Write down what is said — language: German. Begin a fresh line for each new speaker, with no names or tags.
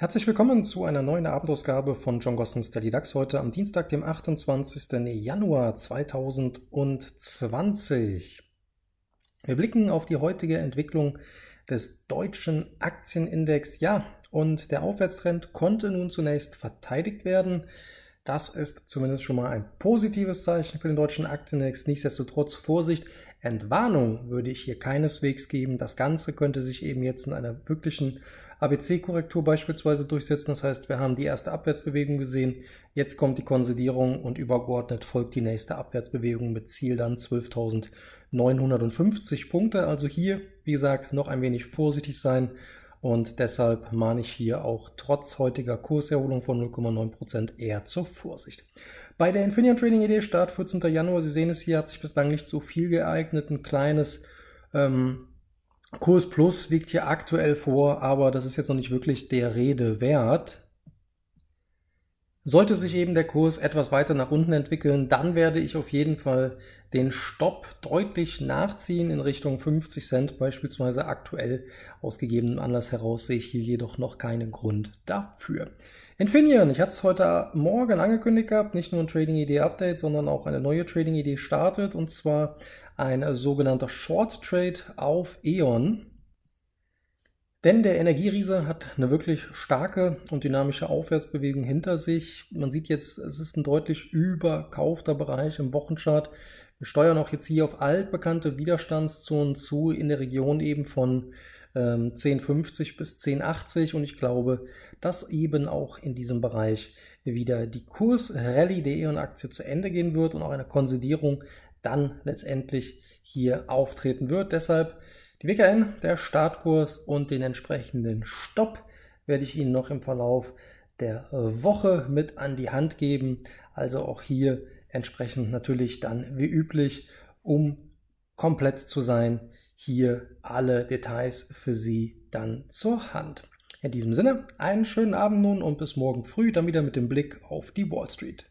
Herzlich willkommen zu einer neuen Abendausgabe von John Gossens Daily DAX heute am Dienstag, dem 28. Januar 2020. Wir blicken auf die heutige Entwicklung des deutschen Aktienindex. Ja, und der Aufwärtstrend konnte nun zunächst verteidigt werden. Das ist zumindest schon mal ein positives Zeichen für den deutschen Aktienindex. Nichtsdestotrotz Vorsicht, Entwarnung würde ich hier keineswegs geben. Das Ganze könnte sich eben jetzt in einer wirklichen ABC-Korrektur beispielsweise durchsetzen. Das heißt, wir haben die erste Abwärtsbewegung gesehen, jetzt kommt die Konsolidierung und übergeordnet folgt die nächste Abwärtsbewegung mit Ziel dann 12.950 Punkte. Also hier, wie gesagt, noch ein wenig vorsichtig sein und deshalb mahne ich hier auch trotz heutiger Kurserholung von 0,9% eher zur Vorsicht. Bei der Infineon Trading Idee Start 14. Januar, Sie sehen es hier, hat sich bislang nicht so viel geeignet. Ein kleines ähm, Kurs Plus liegt hier aktuell vor, aber das ist jetzt noch nicht wirklich der Rede wert. Sollte sich eben der Kurs etwas weiter nach unten entwickeln, dann werde ich auf jeden Fall den Stopp deutlich nachziehen in Richtung 50 Cent beispielsweise aktuell. Aus Anlass heraus sehe ich hier jedoch noch keinen Grund dafür. Infineon, ich hatte es heute Morgen angekündigt gehabt, nicht nur ein Trading-Idee-Update, sondern auch eine neue Trading-Idee startet und zwar ein sogenannter Short Trade auf E.ON. Denn der Energieriese hat eine wirklich starke und dynamische Aufwärtsbewegung hinter sich. Man sieht jetzt, es ist ein deutlich überkaufter Bereich im Wochenchart. Wir steuern auch jetzt hier auf altbekannte Widerstandszonen zu in der Region eben von ähm, 1050 bis 1080 und ich glaube, dass eben auch in diesem Bereich wieder die Kursrallye der E.ON-Aktie zu Ende gehen wird und auch eine Konsolidierung dann letztendlich hier auftreten wird. Deshalb die WKN, der Startkurs und den entsprechenden Stopp werde ich Ihnen noch im Verlauf der Woche mit an die Hand geben. Also auch hier entsprechend natürlich dann wie üblich, um komplett zu sein, hier alle Details für Sie dann zur Hand. In diesem Sinne, einen schönen Abend nun und bis morgen früh dann wieder mit dem Blick auf die Wall Street.